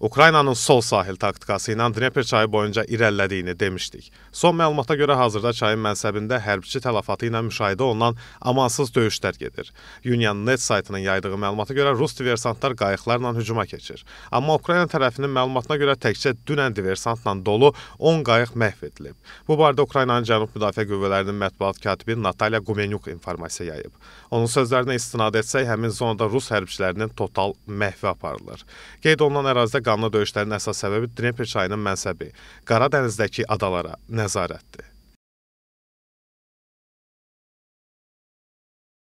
Ukraynanın sol sahil taktikası ilə Dnepr çayı boyunca irəlilədiyini demişdik. Son məlumata görə hazırda çayın mənsəbində hərbçi tələfatı ilə müşahidə olunan amansız döyüşlər gedir. Union.net saytının yaydığı məlumata görə rus diversantlar qayıqlarla hücuma keçir. Amma Ukrayna tərəfinin məlumatına görə təkcə dünən diversantla dolu 10 qayıq məhv edilib. Bu barədə Ukraynanın Cənub Müdafiə Qüvvələrinin mətbuat katibi Natalya Gumenyuk informasiya yayıb. Onun sözlərinə istinad etsək, həmin zonada rus hərbçilərinin total məhvi aparılır. Qeyd olunan ərazidə qanlı döyüşlərin əsas səbəbi Dnepr çayının mənsəbi, Qara dənizdəki adalara nəzarətdir.